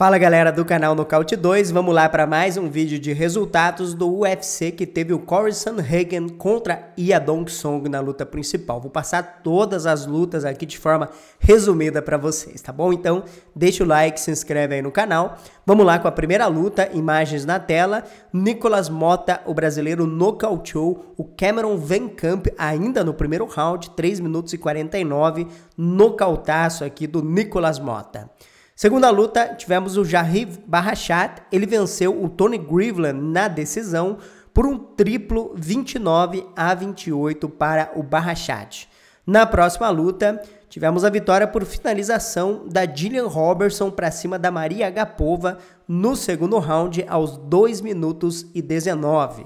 Fala galera do canal Nocaute 2, vamos lá para mais um vídeo de resultados do UFC que teve o Corey Sanhagen contra Ia Dong Song na luta principal. Vou passar todas as lutas aqui de forma resumida para vocês, tá bom? Então deixa o like, se inscreve aí no canal. Vamos lá com a primeira luta, imagens na tela. Nicolas Mota, o brasileiro, nocauteou o Cameron Venkamp ainda no primeiro round, 3 minutos e 49, nocautaço aqui do Nicolas Mota. Segunda luta, tivemos o Jarry Barrachat. Ele venceu o Tony Griveland na decisão por um triplo 29 a 28 para o Barrachat. Na próxima luta, tivemos a vitória por finalização da Gillian Robertson para cima da Maria Agapova no segundo round aos 2 minutos e 19.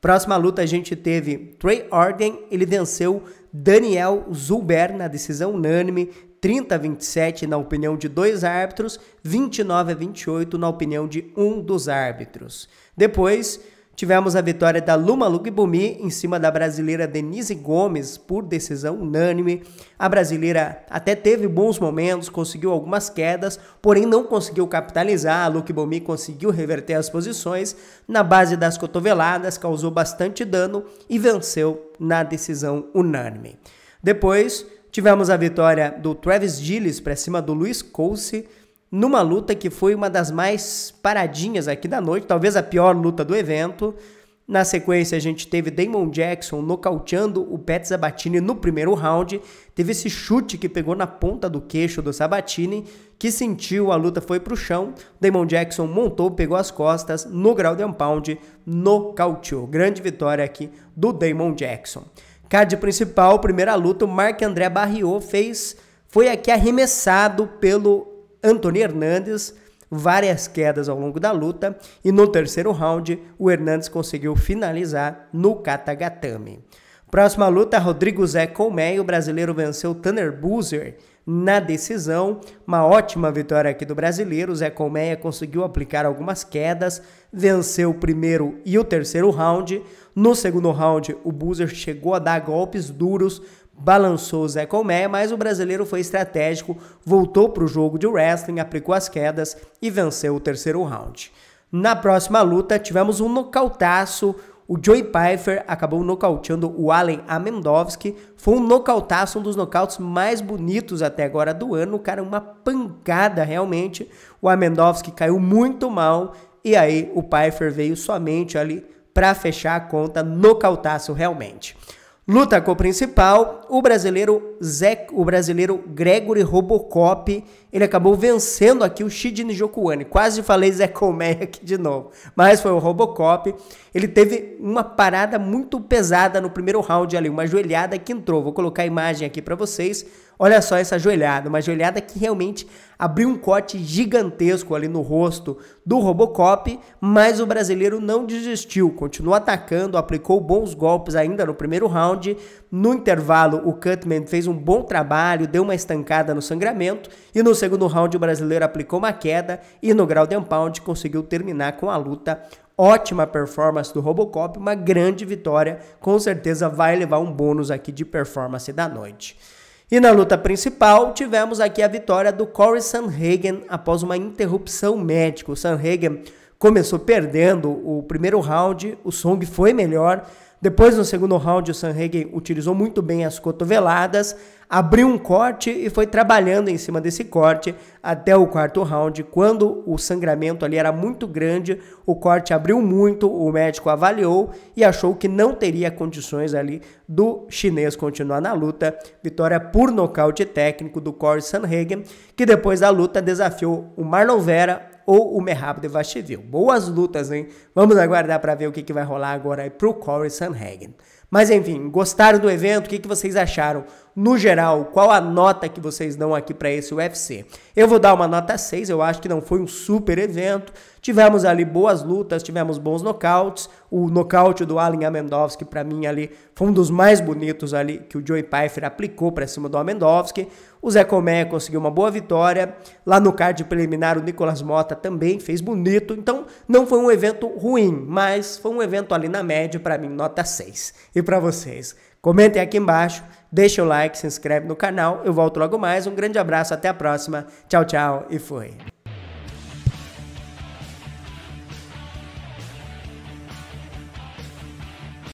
Próxima luta a gente teve Trey Orden, ele venceu Daniel Zuber na decisão unânime 30 a 27 na opinião de dois árbitros, 29 a 28 na opinião de um dos árbitros. Depois, tivemos a vitória da Luma Lugbumi em cima da brasileira Denise Gomes por decisão unânime. A brasileira até teve bons momentos, conseguiu algumas quedas, porém não conseguiu capitalizar. A Lugbumi conseguiu reverter as posições na base das cotoveladas, causou bastante dano e venceu na decisão unânime. Depois, tivemos a vitória do Travis Gilles para cima do Luiz Couce numa luta que foi uma das mais paradinhas aqui da noite, talvez a pior luta do evento. Na sequência, a gente teve Damon Jackson nocauteando o Pat Sabatini no primeiro round. Teve esse chute que pegou na ponta do queixo do Sabatini, que sentiu, a luta foi para o chão. Damon Jackson montou, pegou as costas, no grau de um pound, nocauteou. Grande vitória aqui do Damon Jackson. Card principal, primeira luta, o Marc André Barriot fez, foi aqui arremessado pelo Antônio Hernandes, várias quedas ao longo da luta, e no terceiro round, o Hernandes conseguiu finalizar no Katagatame. Próxima luta, Rodrigo Zé Colmeia. O brasileiro venceu Tanner Boozer na decisão. Uma ótima vitória aqui do brasileiro. Zé Colmeia conseguiu aplicar algumas quedas, venceu o primeiro e o terceiro round. No segundo round, o Boozer chegou a dar golpes duros, balançou o Zé Colmeia, mas o brasileiro foi estratégico, voltou para o jogo de wrestling, aplicou as quedas e venceu o terceiro round. Na próxima luta, tivemos um nocautaço o Joey Pfeiffer acabou nocauteando o Allen Amendovski. Foi um nocautaço, um dos nocautes mais bonitos até agora do ano. O Cara, uma pancada realmente. O Amendovski caiu muito mal. E aí o Pfeiffer veio somente ali para fechar a conta, nocautaço realmente. Luta com o principal, o brasileiro Zé, o brasileiro Gregory Robocop, ele acabou vencendo aqui o Shiji Nijokuani. Quase falei Zé Colmeia aqui de novo, mas foi o Robocop. Ele teve uma parada muito pesada no primeiro round ali, uma joelhada que entrou. Vou colocar a imagem aqui para vocês. Olha só essa joelhada, uma joelhada que realmente abriu um corte gigantesco ali no rosto do Robocop, mas o brasileiro não desistiu, continuou atacando, aplicou bons golpes ainda no primeiro round. No intervalo o Cutman fez um bom trabalho, deu uma estancada no sangramento e no segundo round o brasileiro aplicou uma queda e no ground and pound conseguiu terminar com a luta. Ótima performance do Robocop, uma grande vitória, com certeza vai levar um bônus aqui de performance da noite. E na luta principal, tivemos aqui a vitória do Corey Sanhagen após uma interrupção médica. O Sanhagen começou perdendo o primeiro round, o Song foi melhor, depois, no segundo round, o Sanhagen utilizou muito bem as cotoveladas, abriu um corte e foi trabalhando em cima desse corte até o quarto round, quando o sangramento ali era muito grande, o corte abriu muito, o médico avaliou e achou que não teria condições ali do chinês continuar na luta. Vitória por nocaute técnico do Corey Sanhagen, que depois da luta desafiou o Marlon Vera ou o Merhab Devashivil. Boas lutas, hein? Vamos aguardar para ver o que, que vai rolar agora aí pro Corey Sanhagen. Mas enfim, gostaram do evento? O que, que vocês acharam? No geral, qual a nota que vocês dão aqui para esse UFC? Eu vou dar uma nota 6, eu acho que não foi um super evento. Tivemos ali boas lutas, tivemos bons nocautes. O nocaute do Allen Amendovski, para mim, ali foi um dos mais bonitos ali que o Joey Pfeiffer aplicou para cima do Amendovski. O Zé Comé conseguiu uma boa vitória. Lá no card preliminar, o Nicolas Mota também fez bonito. Então, não foi um evento ruim, mas foi um evento ali na média, para mim, nota 6. Eu e para vocês. Comentem aqui embaixo, deixem o like, se inscreve no canal. Eu volto logo mais. Um grande abraço, até a próxima. Tchau, tchau e fui.